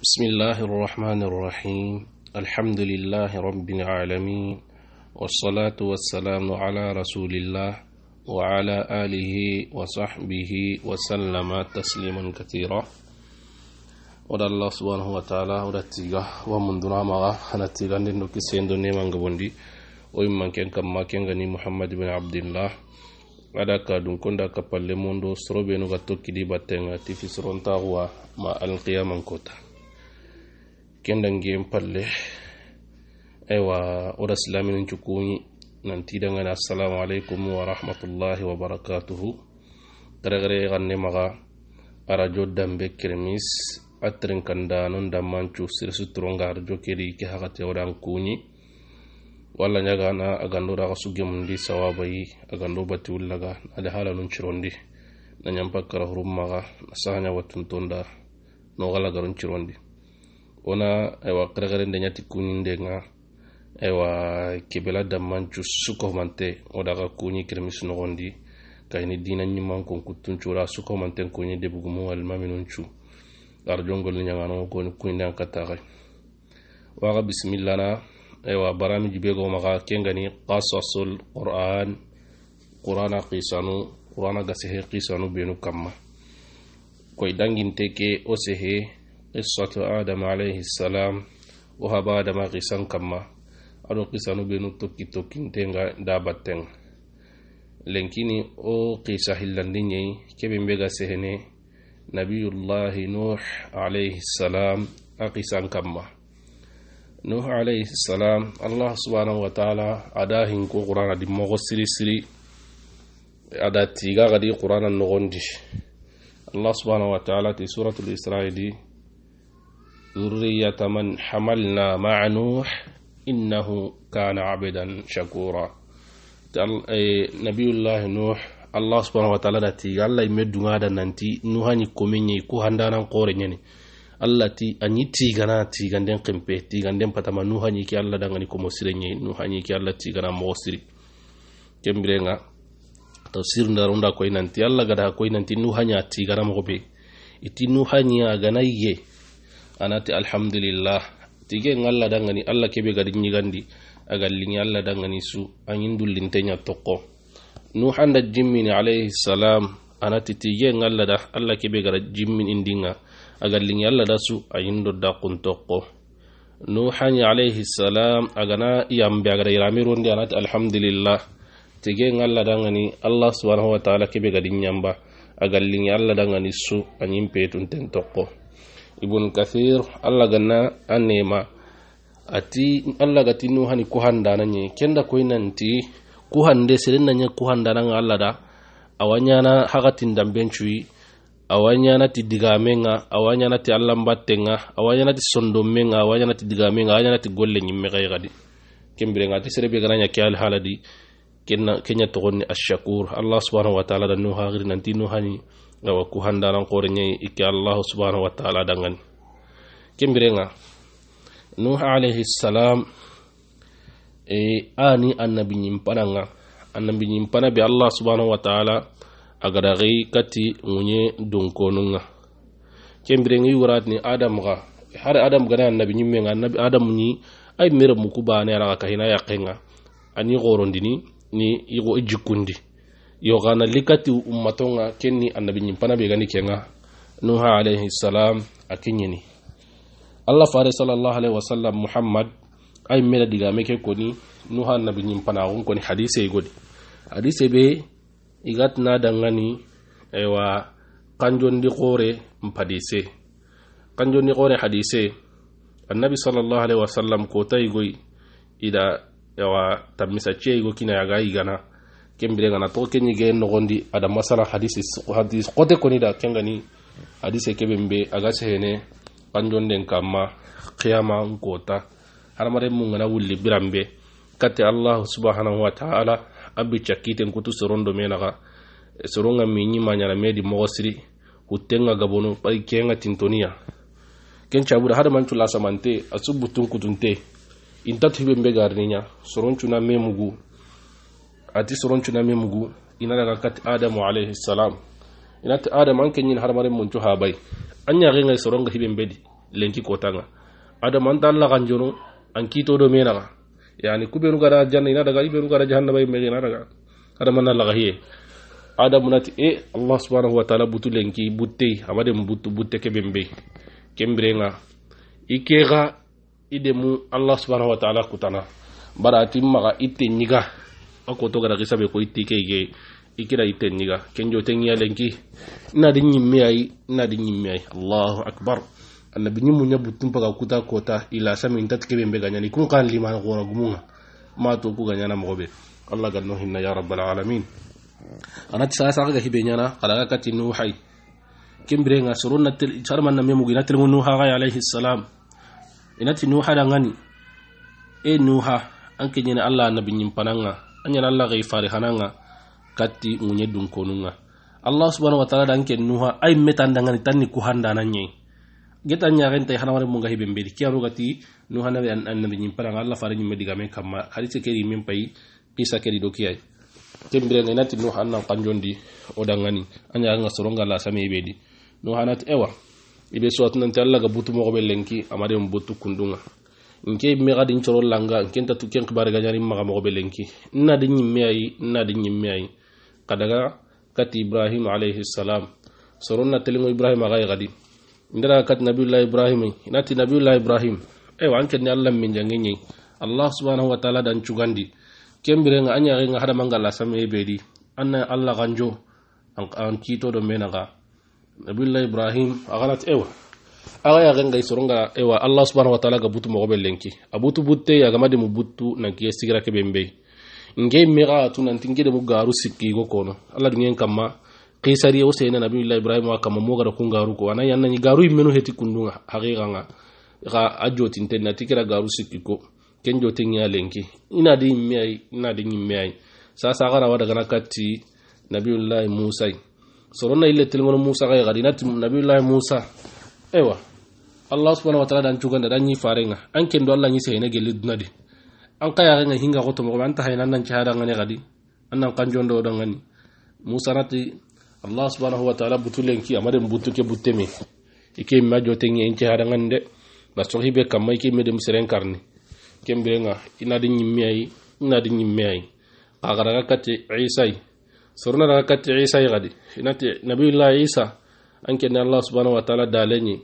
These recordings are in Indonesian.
بسم الله الرحمن الرحيم الحمد لله رب العالمين والصلاة والسلام على رسول الله وعلى آله وصحبه وسلم تسليما كثيرا ودى الله سبحانه وتعالى ودى التيغة ومن دون عمغة أنا التيغة لأنه كسين دوني من قبندي وإما كان كما كان غني محمد بن عبد الله ada ka dun konda ka palle mondo soro be no ga tokkidi battenga ti fisirontaxuwa ma alqiyaman kota game palle aywa oda silaminin cukuyi nanti dangana assalamu alaikum wa rahmatullahi wa barakatuhu gare-gare ganne maga arajo dambe kirmis attirin non dammancu sirsuturonga arajo kedi ke hakate wala kuyi Walanya ñagana agandoɗa ka suggemundi sawabai agando batu laga ada haala nun cirondi na hurum maga na watun tonda no garun cirondi wona aywa kɛrɛkɛrɛn de ɲati kuɲin de ŋa aywa kebela damancu sukɔfumante wo da kuɲi keremi sunɔgɔndi kayini dina ɲuman konkutuncu wola sukɔfumanten kuɲi debugumu walima minuncu arjongolni ɲaganoo koni kuɲinden ka taxɛ waxa bisimillana aywa baramiji be go kengani qasasul qur'an qur'ana qisanu qur'ana gasehe qisanu benu kamma koy danginte ke o issatu adama alayhi salam o haba adama xisan kamma aɗo xisanu ɓenu tokki tokkintenga dabatten lenkini o xisa hillandiñei keɓen ɓega sehene nabiyullahi nuh alayhi salam a xisan kamma nuh alayhi salam allah subhanahu wa taala ada hinko qurana dimmoxo siri siri ada tiga xadi qurana noxondi allah subhanahu wa taala ti suratul israil di ذرية من حملنا na نوح إنه كان عبدا شكورا eh, nabiyullahi nuh allah subhanahu wa ta'ala da ti allah me dunga da nanti nuhani komenye ko handanan kore nyene anyi tigana tiganden kempe tiganden patama nuhani ki allah dangani ko mosire nye nuhani ki allah tigana mosiri kembire nga tafsir nda ko nanti allah gada ko nanti nuhani tigana mo be iti nuhani agana ye anati alhamdulillah tige ngalla dangani alla kebe gadi nyigandi li ngalla dangani su anyin dullinte toko Nuh nuhanda jimmini alayhi salam anati tige ngalla da alla kebe gadi jimmin indinga li ngalla da su ayin do da kun tokko anya alayhi salam agana yambe iya agada iramirondi anati alhamdulillah tige ngalla dangani allah subhanahu wa ta'ala kebe gadi nyamba li ngalla dangani su anyin ten tokko ibn kathir allah ganna an nema ati allah gati nu hani kuhandana nye kenda sirin kuhande serenna nye kuhandana nga allah da awanyana hakatin dambencuyi na ti digamenga na ti allah allambattenga na ti sondommenga na ti digamenga na ti golle nyimme kay gadi kembirenga ati serebe gananya ke al haladi kenya togonni ashakur allah subhanahu wa ta'ala da nu hagiri nanti nu hani nawa ku handalan iki Allah ikke Allah subhanahu wa taala dangani kembirenga nuh alayhi salam e ani annabi pananga annabi ñimpana bi allah subhanahu wa taala agada kati ŋuñe dunkonunga kembirengi ni adam ga har adam gana annabi ñimmenga annabi adam ni ay mere muku ala alaxa kahina yaqenga ani gorondini ni igo ijukundi. yogana likati ummatonga kenni annabi nyimpana be gani kenga nuha alayhi salam akinyini allah fare sallallahu alaihi wasallam muhammad ay mera diga meke koni nuha annabi nyimpana gon koni hadise godi hadise be igatna dangani ewa kanjondi qore mpadise kanjondi qore hadise annabi sallallahu alaihi wasallam ko tay goy ida ewa tamisa cheygo kina yaga igana kembire ngana to kenyi ge nogondi ada masala hadisi hadis kote koni da kengani hadise kebe mbe aga sehene kanjonden kamma qiyama nkota hadamaren mun ngana wulli biranbe kate allah subhanahu wa taala abi cakkiten kutu sorondo me soronga miñi mañana medi mogo siri gabono bari kenga tintoniya ken cabuda hadaman cula samante asu kutunte intat mbe garniña soroncuna me mugu ati soroncuna na mugu ina daga kati adamu alayhi salam ta adam an kenyin harmarin muncu habai anya yage ngai soronga hiben bedi lenki kotanga Adam an dalla lagan jono an kito do menaga yani kubenu gara janna ina daga ibenu gara jahanna imege mena daga an dalla laga hiye na nati e eh, allah subhanahu wa ta'ala butu lenki butte amade butu butte kebembe kembrenga ikega idemu allah subhanahu wa ta'ala kutana bara ga itte nyiga a koto gara kisa be ko itti ke ge ikira iten niga kenjo ten ya lenki ina da nyimme ayi ina ay allahu akbar annabi nyimmu nya butun paga kuta kota ila sami intat ke be ganya ni kun kan liman gora gumunga ma to ku ganyana na mogobe allah ganno hinna ya rabbal alamin anati sa sa ga hibe nyana kala ka tin nuhai kimbre nga surunna til charman na memu ginatil nuha ga alaihi salam inati nuha da ngani e nuha an kenyana allah annabi nyimpananga anyana allah gay fari hananga munye dun konunga allah subhanahu wa taala dan ken nuha ay metan dangani tanni ku handana ñe geta ñaxenta hanamare munga hibe kia ke arugati nuha nabi annabi ñim palanga allah fari ñimme gamen kamma hadise keri min payi qisa keri do kiyay ngai nati nuha annan kanjondi o dangani a soronga ibedi nuha nati ewa ibe nanti allah ga butu moxoɓe lenki amaden butu kundunga nke megadi ncoro langa nkenta tu ken kibari ganyari maga mogo belengki. nna di nyimme ayi nna di nyimme ayi kadaga kati ibrahim alayhi salam soro na telingo ibrahim aga gadi ndara kati nabiyullah ibrahim inati nabiyullah ibrahim ewa anke ni allah min allah subhanahu wa ta'ala dan cugandi kembire nga anya nga hada manga la same bedi anna allah ganjo an kito do menaga nabiyullah ibrahim aga ewa aga yaxen gay soronga ewa allah subhanahu wa ga butu mogo lenki a butte yagama demu buttu nankiye sigira nge miga atu nanti nge garu sikkigo kono allah dingen kamma kisariye wo seyna nabiulah wa kamma mogada kun garu ko ana yannañi garu yimmenu heti kundunga haqiqanga xa a jotinten nati garu sikki ko ken jotenŋeya lenki inadi yimme inadi yimme sasa axara wa dagana katti nabiullahi musay soronna ille telgono musa xa yaxadi inati musa ewa allah subhanahu wa ta'ala dan cuganda dan yi farenga an ken do allah yi sai ne gelid nadi an kaya ga hinga goto mo an ta hayna nan ci hada ngani gadi annan kan jondo do ngani musa nati allah subhanahu wa ta'ala butulen ki amare butuke buteme ike ma joten yi ci hada ngani de bar so hibe kam mai ki medem seren karni kembe nga ina din nyimme ay ina din nyimme ay agara kati isa sorna kati isa gadi inati nabiyullah isa anke ne allah subhanahu wa ta'ala dalenye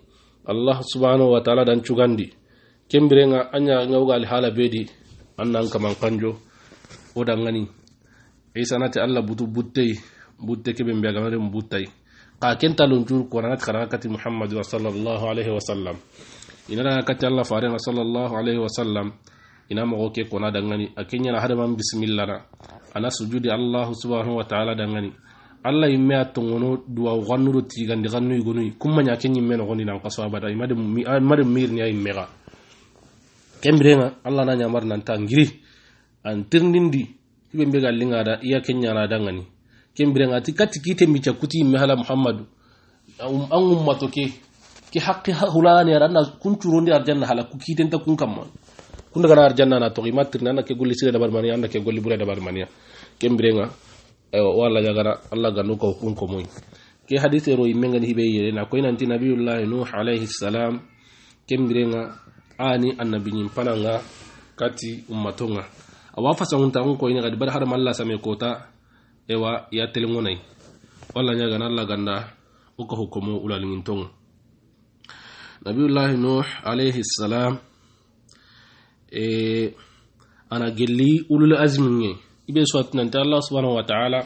allah subhanahu wa ta'ala dan cugandi kembire nga anya nga uga hala bedi annan kaman kanjo o gani isa nati allah butu buttei butte ga mare mbuttai ka kentalun jur konanati karanga kati muhammadu sallallahu alaihi ina inadaga kati allah wa sallallahu alaihi sallam ina ko ke kona dangani a na hadaman bismillah ana sujudi allah subhanahu wa ta'ala dangani alla yimme a tongono duwa xannudo tigandi xannu yigonuyi kumma ñake ñimme noxondi nan kaso abada imade mirni a yimmexa kembirenga alla na ñamar nanta ngiri an tirndindi hiɓe mbega da iya ke ñanadangani kembirenga ti kati kite mbica kuti yimme hala muhammadu an um, ummato ke ke haqqi hulaniyara anna kuncurondi arjanna hala ku kitenta kun kamma kun dagana arjanna na toxi ima tirni anna ke golli sire dabarmaniya anna ke golli bure dabarmaniya kembirenga aywa walla allah gannu ko kunko moy ke hadise ro yimmengani hiɓe yirena koye nanti nabiyullahi nuh alayhi salam kembirenga ani annabiñin pananga kati ummatonga awa fasanguntakun koyini kadi bari hadama allah same kota ewa ya telengonayi walla yagana allah ganda uka hukkomo ulaliŋintonga nabiyullahi nuh alayhi salam e ana gelli ulul azmiŋe ibe so tinanta allah subhanahu wa ta'ala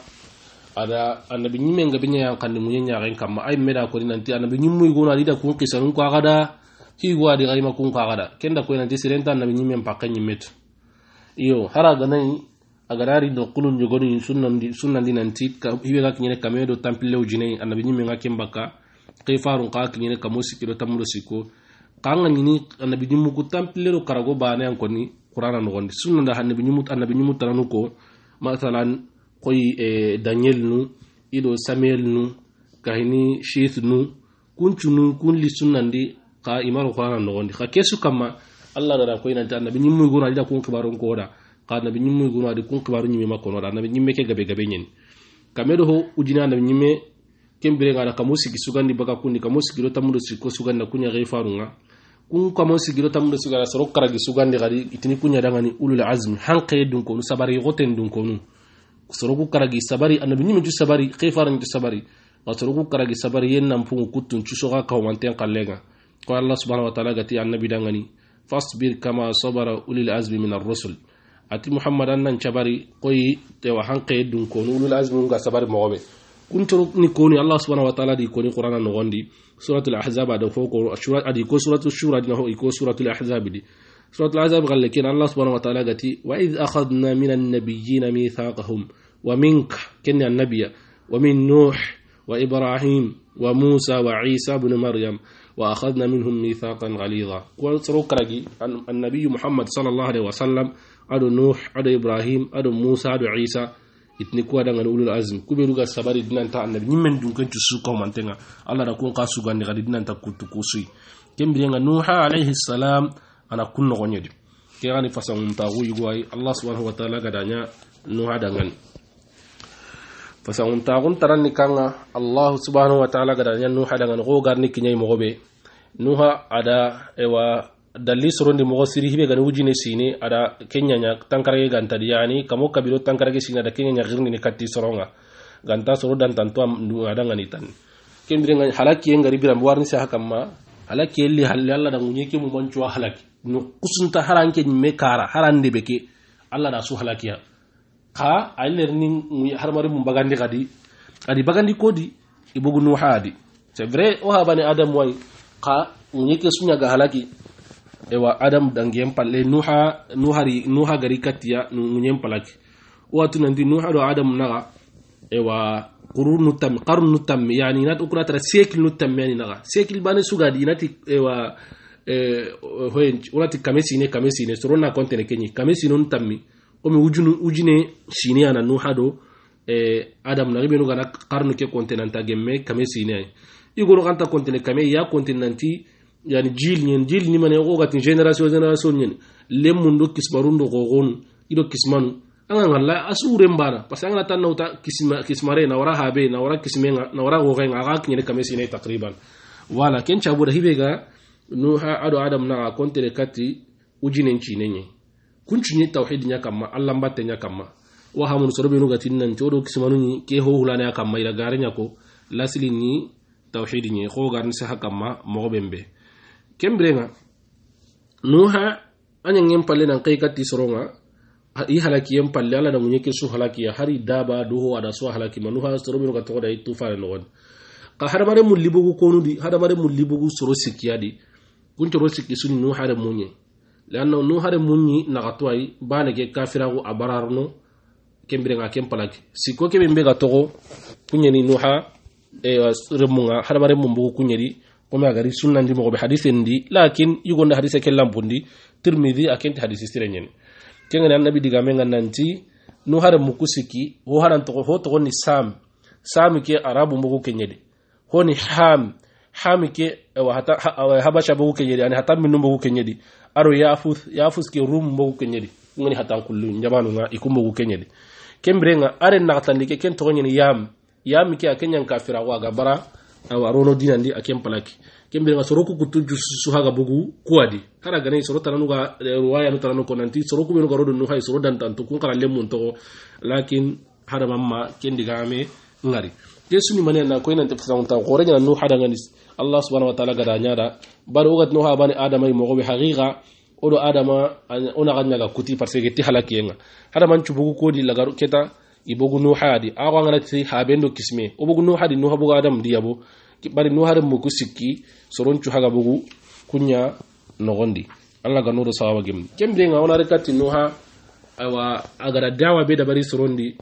ada annabi ñimme nga biña yan kandi muñe ñaxen kamma ay meda koni nanti annabi ñimmuy gona adida kun qisanun ko axada higo adi xarima kun ko axada kenda koy nanti sirenta annabi ñimmen pakke ñimmetu iyo hara ganayi agarari no kulun jogoni sunnandi sunnandi nanti hibe ga kiñene kame do tampillew jinayi annabi ñimme nga ken bakka xi farun xa kiñene kamo sikkido tammudo sikko xa nga ñini annabi ñimmuku tampillero karago banayan koni qur'ana noxondi sunnanda annabi ñimmu annabi ñimmu tananu ko mathalan koy e daniel nu ido samuel nu kahini shith nu kuncunu kun lisun nandi ka imaru khwana nogondi ka kesu kama allah dara koy nanti annabi ñimmuy gunu adida kun kibarun koda ka annabi ñimmuy gunu adi kun kibaru ñimi makkonoda annabi ñimme ke gabe gabe ñeni kame ho ujina annabi ñimme kembire ngana kamo sigi sugandi baga kundi kamo sigido tamudo sikko suganda kuña kun kamo sigiro tamudo sigara soro karagi sugandi gadi itini kuñadangani ulul azmi hankeye dunkonu sabari xoten dunkonu soroku karagi sabari annabi ñimencu sabari xefarancu sabari xa soroku karagi sabari yen nampungu kuttuncu soxa kawomanten xallenga ko allah subhanau wa taala gati annabi dangani fasbir kama sabara ulil azmi min arrusul ati muhammadan an nan cabari koyi tewa hankeye dunkonu ulul azmi unga sabari moxoɓe kuncoro ni koni allah subhanahu wa taala di koni qur'ana nogondi suratul ahzab ada fo ko ashura adi ko suratul shura dina ho iko suratul ahzab di suratul ahzab galle ken allah subhanahu wa taala gati wa id akhadna minan nabiyyina mithaqahum wa minka kenni annabiya wa min nuh wa ibrahim wa musa wa isa ibn maryam wa akhadna minhum mithaqan ghalidha ko soro karagi annabi muhammad sallallahu alaihi wasallam ado nuh ado ibrahim ado musa ado isa itni ko adanga ulul azm kube ruga sabari dinan ta annabi nyimmen dun kan cusu ko mantenga Allah da kun kasu gande ga dinan ta kutu kembire nga nuha alaihi salam ana kunno ko nyedi ke ani mun ta yugo ay Allah subhanahu wa ta'ala ga danya nuha dangan mun ta gun taran ni Allah subhanahu wa ta'ala ga danya nuha dangan go garni kinyai mo nuha ada ewa dalli sorondi mogo siri hibe gani wujine sini ada kenyanya tankarage di yani kamo kabilo tankarage sini ada Kenya kenyanya girngini kati soronga ganta soro dan tantu ada ngani tan kembire ngani halaki ngari biram warni sa hakamma halaki elli halli alla dangu nyeke mu mancuwa halaki no kusunta haranke nyime kara harande beke alla da su ya ka ayler ni harmari mum bagandi kadi kadi bagandi kodi ibugu nuhadi c'est vrai o habani adam way ka nyeke sunya ga halaki ewa adam dangen palle nuha nuhari nuha gari katiya nunyen palaki watu nanti nuha do adam naga ewa qurun nutam qarn tam yani nat ukra tara siècle tam yani naga siècle bane sugadi nati ewa eh hoyen ulati kamesi ne kamesi ne sorona kontene kenyi kamesi non tammi komi ujunu ujine shini ana nuha do eh adam na ribenu gana qarnu ke kontene anta gemme kamesi ne igoro kanta kontene kame ya kontene nanti yani jil nyen jil ni mane ko gatin generation generation nyen lem mundo kisbarundo ko gon ido kismanu anga ngalla asure mbara parce anga tan nauta kisma kismare na wara habe na wara kisme na wara go nga ga kinye kame sine takriban wala ken chabu da hibega nuha ado adam na kontere kati ujinen chinenye kunchunye tauhid nya kama allah mbatte nya kama wa hamun sorobe no gatin nan chodo kismanu ni ke ho hulana kama ila garenya ko lasili ni tauhid ni ho garni sa kama mo bembe kembrenga nuha anya ngem palle nan kai katti soronga ah, i halaki yem palle ala nan nyeke su halaki ya. hari daba duho ada su halaki manuha sorobe ka to da itu fa no won ka hadamare mun libugu konu di hadamare mun libugu soro sikia ya di kun toro sikki sun nuha re munye lanno nuha re munyi na ka to bana ke kafira go abararno kembrenga kem palaki siko kebe mbe ka kunyeni nuha e remunga hadamare mun bugu kunyeri komi agari ndi mogobe hadisen ndi lakin yugonde hadise ndi tirmidhi akenti hadise sire ñeni nabi diga menga nanti nu hara mukusiki wo ho haran togo ho ni sam sami ke arabu mogo kenyedi, honi ham hami ke habasha mogo keñedi ani hatan minu mogo kenyedi, aro yafus yafus ke rum mogo kenyedi, ngani hata kullu nga iku mogo keñedi kembrenga are naxtandi ke ken togoñeni yam yam ke a kafira waga bara awa rolo dinandi a ken palaki ken birenga soro ku kutu jususu haga bugu kuwadi hara gane soro tananu ga eh, ruwaya nu tananu ko nanti soro ga rodo nu hay soro dantantu kun kala lemmun togo lakin hada mamma ken diga ame ngari yesu ni manena ko inante fasaunta gore nyana nu hada ngani allah subhanahu wa ta'ala gada nyada bar ugat nu ha bani adama mo go be haqiqa odo adama ona ganya ga kuti parce que ti halakiyenga hada man chubugu ko lagaru keta ibogu nuhaadi awa nganati habendo kisme obogu nuhaadi nuha bogu adam diyabo bari nuhare muku sikki soroncu haga bogu kunya nogondi allah ga nuro sawaba gemdi kembe nga wona rekati nuha awa agara dawa be dabari sorondi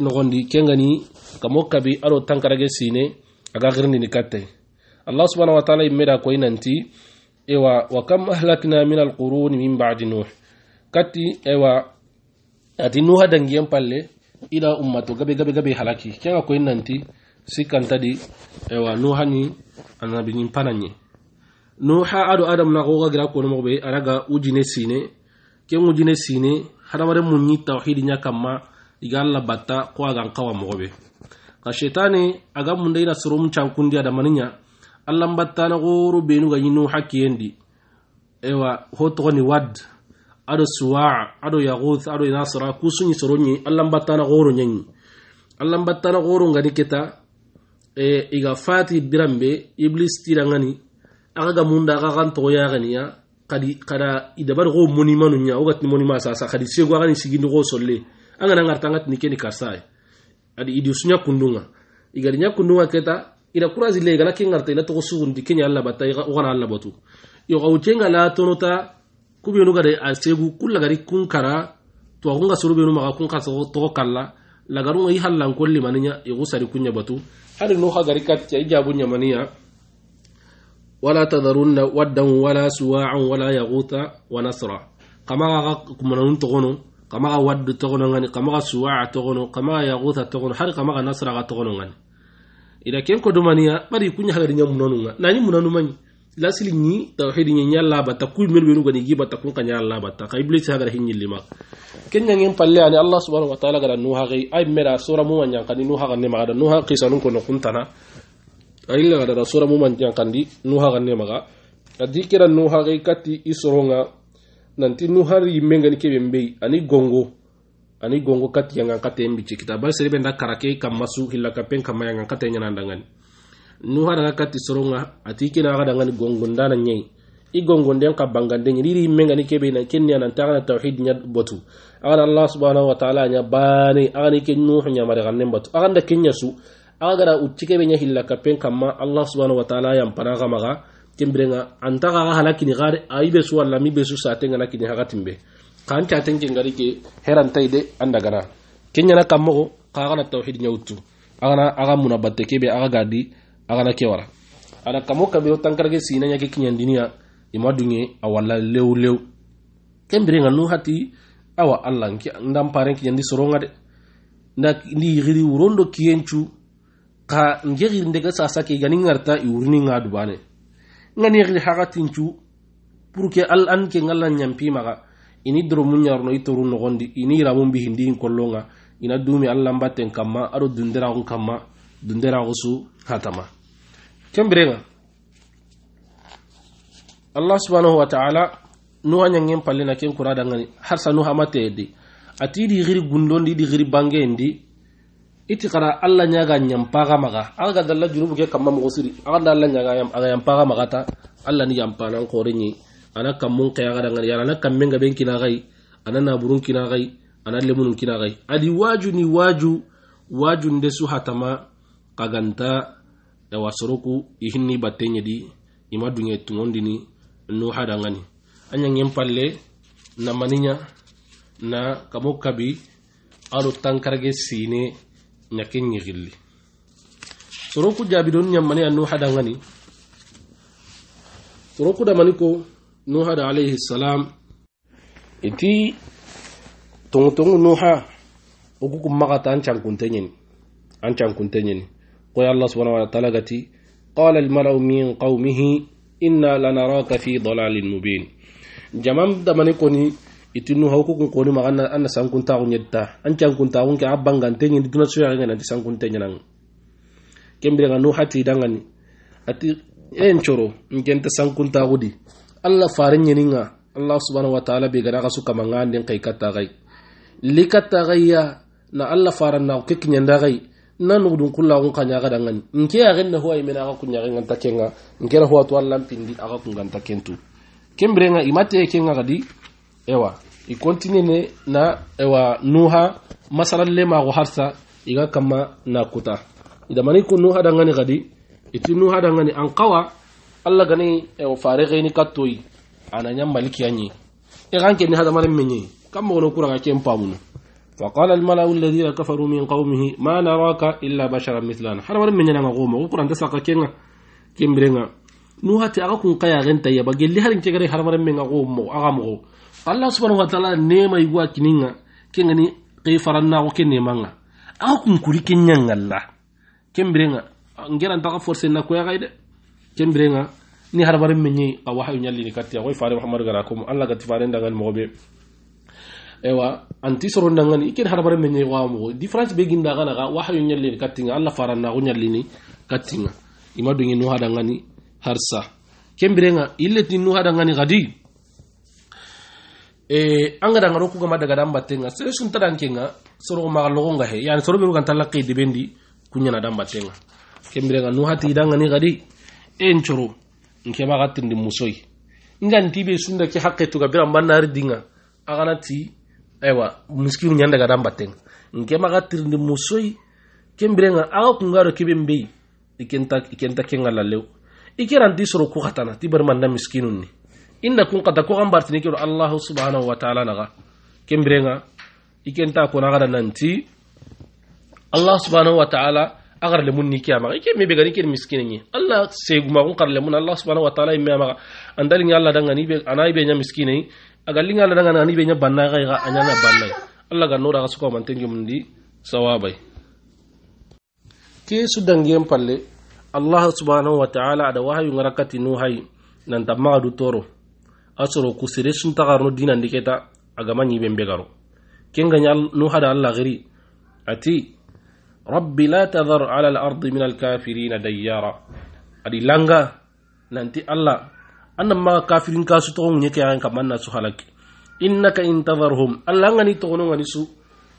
nogondi kengani kamo kabi aro tankarage sine aga girndini kattay allah subhanahu wa taala immeda koy nanti ewa wa kam ahlakna min alquruni min badi nuh katti ewa ati nuha dangiyen palle ida ummato gabe gabe gabe halaki kega koyin nanti sikkantadi ewa nuhani annabiñin panañe nuha aɗo adam na koga gira konomogo ɓe araga ujine sine ken ujine sine hadamaren muñi tawhidi ña kamma iga allah batta ko agan kawa mogo ɓe ka shetane aga munda ina sorom cankundi adamaniña allah n battana goru benuga ñi nuha kiyendi ewa ho wad Adu suwa adu yaguth ado nasra ku kusunyi soronyi, allah mbattana goro ñañi allah mbattana goro ngani kita e iga fati birambe iblis tirangani aga munda axa gani ya kadi kada idabar dabari xo monimanu ña ya, ni moni masa sa kadi sego axani sigindi go solle anga ngana ngarta ngatini keni adi idi kundunga Iga ña kundunga keta ida kurazi le igana ke ngarta ina toxo suxundi keña allah batta oxana allah batu yoxa wucenga la tonota kubenu gade a segu ku lagari kun kara twakunga surubenu maga kun ka togo kalla lagarunga i hallanko limaniya igu sari kunya batu hari nu hagari katca i jabu nyamaniya wala tadarunna waddan wala suwa'an wala yaguta wa nasra kamaga kumananun togono kamaga waddu togono ngani kamaga suwa'a togono kamaga yaguta togono hari kamaga nasra ga togono ngani ida ken ko dumaniya bari kunya hagari nyamunanunga nani munanu manyi lasili ñi tawhid nyala ñalla batta kuy mel wenu gani gi bata kun kanya alla kay iblis ha hinni lima ken ñangi palle ani allah subhanahu wa ta'ala gara nuha gay ay mera sura mu ñan kan nuha gan ne maga nuha qisanun ko no kuntana ay la gara sura mu ñan kan di nuha gan ne maga adikira nuha kati isronga nanti nuha ri mengani kebe mbei ani gongo ani gongo kati yang ngakate mbi cikita ba sere benda karake kamasu hilaka pen kama yang ngakate ngani nu hada kati soronga ati kina hada ngani na nyai i gongonden ka bangande ni riri menga ni kebe na kenya anan ta kana tauhid nya botu aga allah subhanahu wa ta'ala nya bani ni ken nuh nya mare ganne botu aga da kenya su aga da utti kebe nya hilla ka pen kama allah subhanahu wa ta'ala yam para ga maga timbrenga anta ga halakini gare be su wala mi be su sa-tai kini haga timbe kan ta tenge ngari ke heran tai de anda gana kenya na kammo ka na tauhid nya aga na aga munabatte kebe aga gadi aga na kewara ada kamo kabe o ge sina kinyan dinia ima dunge awala lew lew nga nu hati awa allah nki ndamparen di soronga de ndak ndi yiri wurondo kiyencu ka nge yiri ndega sasa ke gani ngarta i nga dubane ngani yigiri hakatincu pour que al an ke ngalla nyampi maga ini drumunyar no itoru no gondi ini yiramun bihindin kollonga ina dumi allah kama kama dundera dunderaxun kama dundera su hatama kembirega allah subhanahu wa ta'ala nuha ñangin pallena ken kura dangani harsa nuha di ati gundon di di giri xiri bangendi iti kara allah nyaga nyam paga maga aga dalla junubu ke kamma moxo siri axa da allah yam aga maga ta allah ni yampanan ni ana kammun xeyaxa dangani yala ana kammenga ben kina gai ana naburun kina gai ana lemunun kina gai adi waju ni waju waju nde suhatama hatama da wasoroku ihinni battenyedi ima dunge tungondini nu hadangani anyangen palle na maninya na kamu kabi aro tankarage sine nyake nyigilli soroku jabidon nyammani anu hadangani soroku da maniko nuha da alaihi salam iti tongtong nuha ogukum magata an cankunte an قال الله سبحانه وتعالى قال gati من قومه maru min qawmihi inna lanaraka fi dalalin mubin jamam da mani itinu hawku kun koni magana anna sankun ta kunyetta an can kun ta kun ke abban gante ni duna suya ga nan sankun ta nyanan kembe ga no hati dangani ati en choro ngenta sankun ta gudi Allah farin nga Allah subhanahu wa ta'ala be gana kasu kamanga den kai katta gai likata gaiya na Allah faran na kikin yanda gai nanu dun kulla kun kanya ga dangan nke ya ganna huwa imena ga kunya ga kenga nke huwa to Allah pindi aga kun kentu kimbre imate kenga gadi ewa i continue ne na ewa nuha masalan le ma harsa iga kama na kuta idan mani nuha dangani gadi iti nuha dangani an kawa Allah gani ewa fare gani kattoi ananya maliki yanyi e ni hada marin menye kamma wono ken pamuno فقال الملأ الذين كفروا من قومه ما نراك إلا بشرا مثلنا حرام من ينغ قومه وقران دسق كين كين برنا نوهاتي أغاكم قيا غنتا يبا جل هرين تغري حرم من قومه أغامه الله سبحانه وتعالى نيما يغوا كينا ني قيفرنا وكين نيمانغا أغاكم كوري كين الله كين برنا ngeran taxa forcé na koya xay de ken birenga ni harbarin min ñi a waxayu ñallini kattiya koy faare mahamadu gara kom allah gati faren dangan moxo ɓe ewa anti sorondangani i ken hadamaren me ñeexowa moxo différence be ga wahyu ñallini katinga alla ngi ñallini kattinga ima donge nu hadangani har sa kembirenga i leti nu hadangani xadi e, an gadanga ɗo kugama se sun sere kinga soro ma maxa nga he yani soroɓe ruganta laqi debendi kuñana dan kembire nga nuhati hati idangani gadi en coro nkema xa musoi musoy ngantiɓe sunda hakke to tuga biran bannari dinga axana ti Ewa miskin nyanda ga dan teng nke maga tirndi musoi nga aga kungaro kebe mbei ikenta ikenta kenga lalew ikiranti soro ku ti bari manda miskinun ni inda kun kata ko gambartini kero allahu subhanahu wa taala naga kembirenga ikenta konagada nanti allah subhanahu wa taala agar le ni kiyama ma me mebe gani ken miskine ni allah seguma kun kar mun allah subhanahu wa taala imme amaga andali ngi allah danga ni be anai be nya agallinga la danga nani benya banna ga ga anyana banna Allah ga nora ga suko manten gi mundi sawabai ke su dangien palle Allah subhanahu wa ta'ala ada wahayu ngarakati no hay nan tamma du toro asoro ku sire sun tagarno dinan diketa agama nyi bembe garo kenga nyal no hada Allah gari ati rabbi la tadhar ala al-ardi min al-kafirin dayyara adi langa nanti Allah anna ma kafirin kasu ngi ke an kam anna su halak innaka in alla ngani to ngi ngani su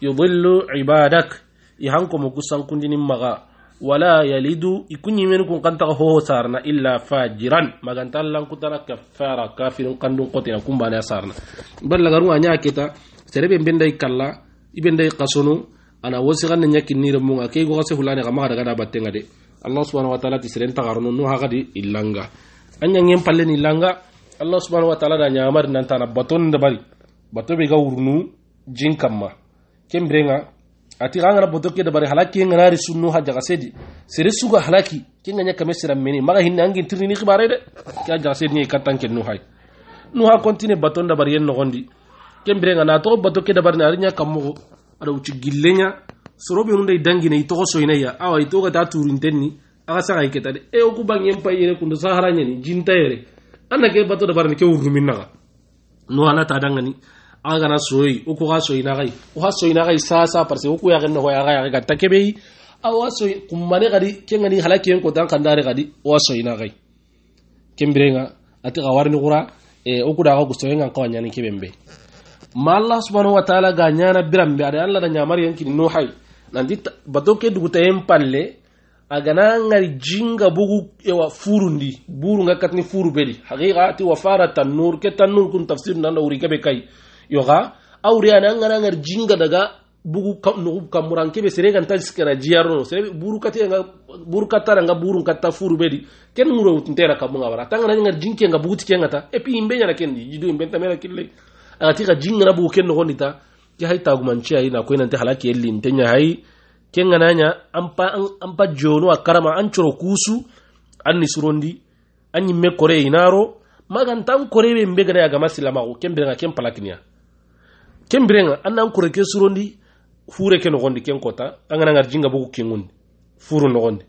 yudillu ibadak i mo kusan kundini maga wala yalidu i kuɲimeni kun ho ho sarna illa fajiran maganta allankutana kafara kafirin kandun kotina kumbanaya sarna balla kita anya kita serebe kala kalla i ana wosi ana wosiganne ñakkinnire munga ngake go se hulane ga maxa daga da battenga de allah subhanahu wa taala tisrenta illanga anyangen palle ni langa allah subhanahu wa ta'ala da nyamar nan tana baton da bari bato be ga jin kamma kembrenga ati gangara bato ke da bari halaki ngana sunnu ha jaga sedi suga halaki kin nyaka mesira meni maga hin nangi tirni ni khibare de ka jaga sedi ni katan ken nu hay nu ha kontine baton da bari yen no gondi kembrenga na to bato ke da bari na rinya kammo ada uci gillenya sorobe hunde dangine itogo soyneya awa itoga ta turintenni aga saga keta de e eh, oku bangen pa yere kundo sahara nyani jinta yere anna ke bato da barni ke urumin naga no ana ta dangani aga gana soyi oku ga soyi nagai o ha soyi nagai sa sa parce oku ya ganna ho ya ga ga ta kebei awa soyi kumane gadi kengani halake ko dan kandare gadi o soyi nagai kembirenga ati ga warni qura e oku da ga gustoyen kan kawanyani kebembe ma allah subhanahu wa ta'ala ga nyana birambe ada allah da nyamari yankin no hay nanti bato ke duguta palle agana ngari jinga bugu ewa furu ndi buru nga katni furu bedi hakika ati wa fara tanur ke tanur kun tafsir nanda uri kebe kai yoga awri ana ngana ngari jinga daga bugu nugu kamuran kebe serega ntaj skera jiarono serebe buru kati nga buru katara nga buru katta furu bedi ken muro utntera nga wara tanga ngari jinke nga bugu tike ngata epi imbe nyana kendi jidu imbe mera kille ati ga jinga na bugu ken no honita ki hay ayi na ko nan te halaki elli ntenya hay kenga nanya ampa ampa jono akarama anchoro kusu anni surondi anni me kore inaro magan tan kore be mbe gana ga masilama o kembere ga kempala kinya kembere ga annan kore ke surondi fure ke no gondi ken kota angana ngar jinga bugu kingundi furu no gondi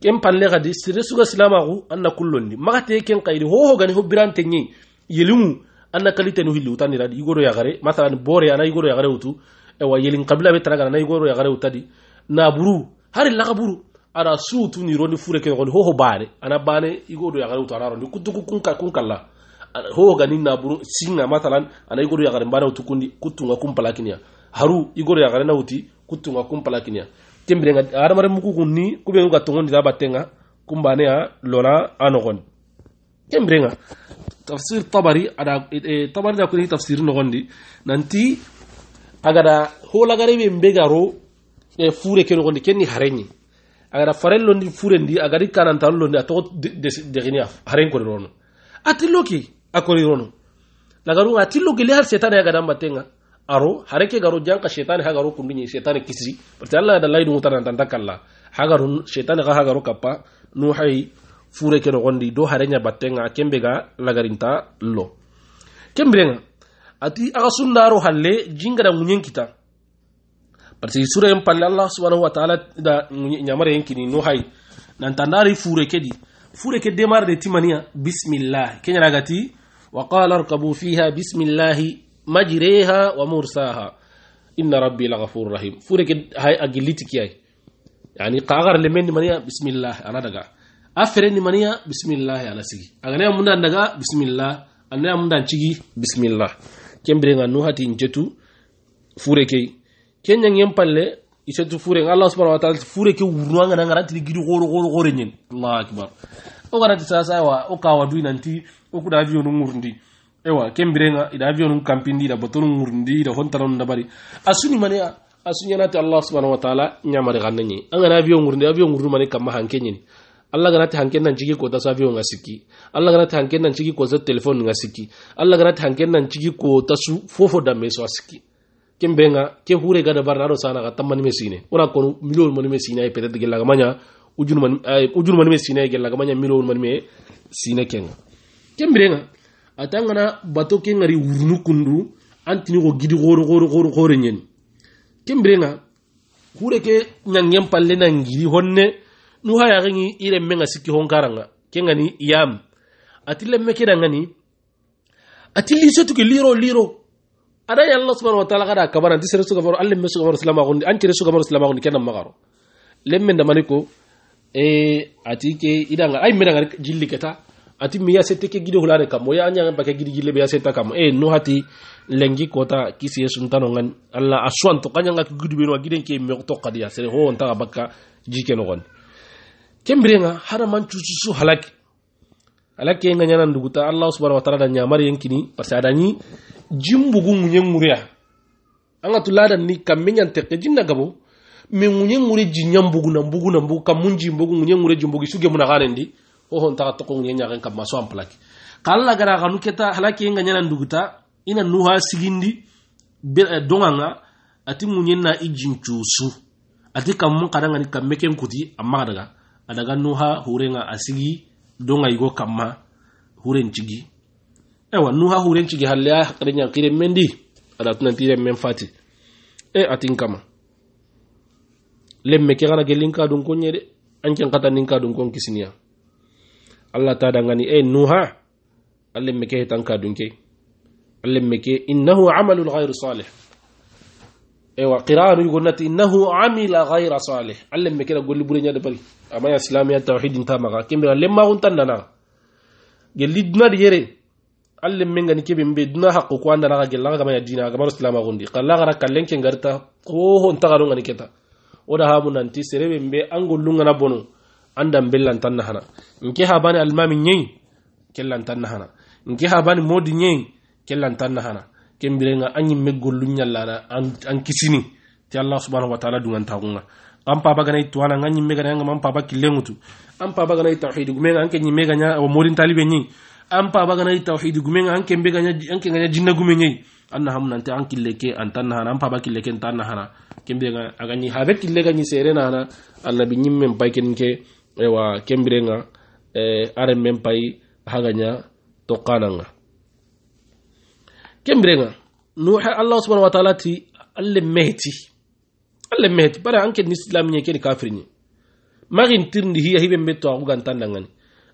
ken palle gadi di sire suga silama ko anna kullondi magate ken kaidi ho ho gani hobbirante nyi yelimu anna kalite no hilli utani radi igoro ya gare masalan bore ana igoro ya gare utu wa yelin qabla be taraga na igoro ya gare utadi naburu hari lagaburu ana suutu ni rondi fure ke goni hoho bane ana bane igo do yagare utu ana rondi kutuku kunka kunkalla hoho gani naburu singa matalan ana igo do yagare bane utukundi kutunga kumpalakinia haru igo do yagare na uti kutunga kumpalakinia tembirenga adamare muku kunni kube nga tongondi da batenga kumbane ya lona anogondi tembirenga tafsir tabari ada e, tabari da kuni tafsir nogondi nanti agada holagare be mbegaro e eh, fure ke nogondi kenni hareni agara farellondi fure ndi agari kanantallondi de de degini haren ko rono ati loki kori rono ati atilloki le har ya agadan batenga. aro hare ke garo janka setane hagaro ni setan kisri parce allah da laydu ngutanantanta kalla Hagarun setan ga hagaro kappa Nuhai hay fure ke nogondi do hareña batenga. kembe ga lagarinta lo nga ati aga aro halle jingara munyen kita parce que sura en palle allah subhanahu wa taala da nyamare en kini no hay nan tandari fure kedi fure ke demar de timania bismillah kenya gati wa qala arkabu fiha bismillah majriha wa mursaha inna rabbi laghafurur rahim fure ke hay agiliti kiyai yani qagar le men mania bismillah ana daga afere ni mania bismillah ala sigi agane munda daga bismillah anne munda chigi bismillah kembere nganu hati njetu fure kei kenya ngem palle tu fure allah subhanahu wa ta'ala fure ke wurno ngana ngana tiri gidu goro goro gore nyen allah akbar o ngana ti sasa wa o kawa du nanti o kuda avion ngurndi ewa nga ida avion kampindi ida botonu ngurndi ida hontara nda bari asuni mane asuni nati allah subhanahu wa ta'ala nyamare ganne nyi ngana avion ngurndi avion ngurndi mane kama hanke nyi allah ganati hanken nan ko kota safiyo nga siki allah ganati hanken nan ko kota telefon nga siki allah ganati hanken nan ko kota su fofo damme so a kembenga ke hure gada do sana ga tamman mesine ora kono milo man mesine ay peut-être gella gamanya ujun man ay ujun man mesine gella gamanya milo man me sine ken kembenga atangana bato ke ngari wurnu kundu antini go gidi goro goro goro goro nyen kembenga hure ke nyangem palle na ngiri honne nu haya ngi ire menga sikki honkaranga kengani yam atille mekira ngani atili sotu tuki liro liro ada yang allah subhanahu wa ta'ala kada kabara anti sere suga baro alle mesu gamaro silama gondi anti sere suga baro magaro lem da maniko e ke idanga ay medanga jilli keta ati miya sete ke gido hulare kam moya anya ba eh, ya ke gidi gile be setta kam e no hati lengi kota kisi yesu ntano ngan ala aswan to kanya ngak gudu be no giden ke mi to qadiya sere ho nta baka jike no gon kembre nga haraman cucu su halaki alake nga dugu ta allah subhanahu wa ta'ala da ñamari yankini parce que adani jimbugu ŋuɲe ŋuriya an ga tulada ni kamme ñanteke jinna gabo me ŋuɲe ŋuri jiɲa mbugu na mbugu na mbugu kammun jimbugu ŋuɲe ŋure jimbugi suge ta ta ko ñe ñaan kam ma so am plaque xa gara xanu keta halake nga ta ina nuha sigindi eh, donga nga ati ñe na i ati kammun xadangani kamme ken kuti amma daga adaga nuha hurenga asigi donga igo kamma huren cigi ewa nu ha huren cigi halle a kare ñankire kire mendi ada tunantiren men fati e atin kama lemme ke xana gelin ka dun konñe de an ken xatanin ka dun kon allah ta dangani e nuha allemme ke tan ka dun ke allemme ke innahu amalun gayru salih ايوا قراءه يقول لك انه عمل غير صالح علم كده قول لي بورينيا دبري اما اسلام يا توحيد انت ما كم لما كنت انا جلدنا ديري علم من غني كبي مبي دنا حق كو انا راجل لا كما دينا كما اسلام غندي قال لا غرا كلن كين غرتا هو انت غرو غني كتا ودا هابو نانتي سيربي مبي انغول لونغنا بونو عندم بلان تنهنا نكي هاباني المامي ني كلان تنهنا نكي هاباني مودي ني كلان تنهنا kembirenga an yimme gollu ñallana an kisini ti allah subhanahu wa taala dungantaxunga an paba ganayi tuwana an ñimme gana yangama an paba killenŋutu an paba ganayi tawhidi gumenga an ke ñimme gaña awa morintalibe ñi an paba ganayi tawhidi gumenga an kembe gaña an ke gaña jinna gume ñeyi an nahamu nante an kille ke an tan nahana an paba kille ke n tan nahana kembirenga aga ñi habe kille gañi sere nahana annabi ñimmen pay ke ewa kembirenga eh, aren men pay hagaña toqananga kembirenga nuuxe allah subhanahu wa taala ti alle meti alle meti bare anke ni ken keni ni maxin tirndi hiya hiɓen be toaxu gantandangani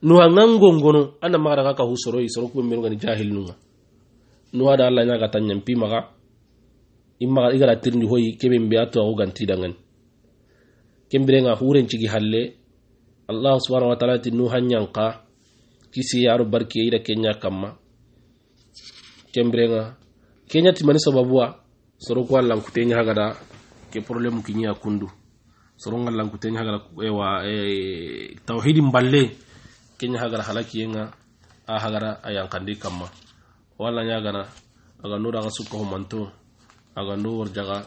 nuha ngangongono anda maxara xa kahu soroyi soro kuɓe ngani jahil nunga nuha da allah ñaga tan ñampi maxa i maxa i gara tirndi hoyi keɓen be a toaxu gantidangani kembirenga halle allah subhanahu wa taala ti nuha nyanka kisi yaru barke ya ida kenya kama kembrenga kenya timani wa soro kwa allan kutenya hagada ke problem kinya kundu soro ngallan kutenya hagada ewa e, tauhidi mballe kenya hagada halakiyenga a hagada ayankandi kamma wala nyagana aga nura ga suko manto aga nura jaga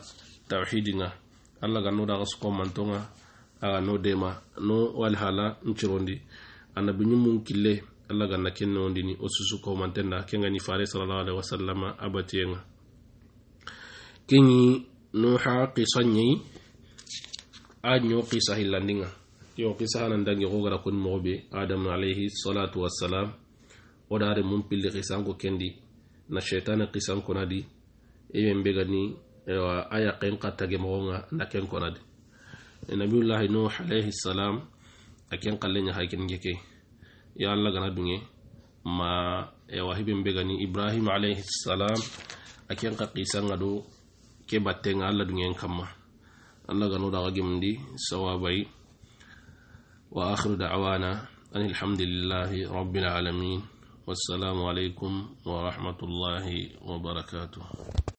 tauhidi nga alla ga nura ga suko manto nga aga no dema no wal hala nchirondi annabi nyumun kille allah ganna kennowondini o susukomantenda kengani fare sallallahu alaihi wasallama abatiyenga keñi nuha qisa ñayi a ño qisa hillandinga yo qisa hanandange xogara koni moxo be adamu alayhi salatu wassalam wo dare mun pilli qisanko kendi na cheitane qisankonadi iɓen begani a yaqen qattage moxonga na kenkonadi nabiullahi nuh alayhi salam a ken qalle ñaxa ken ngekey ye allah gana duŋe ma wahiben be gani ibrahim alayhisalam a ken ka kisanga do ke battenga allah duŋen kamma allah gano daga gemundi sawabai wa akhiru da'wana an alhamdulillahi rabbil alamin wassalamu alaikum wa rahmatullahi wa barakatuh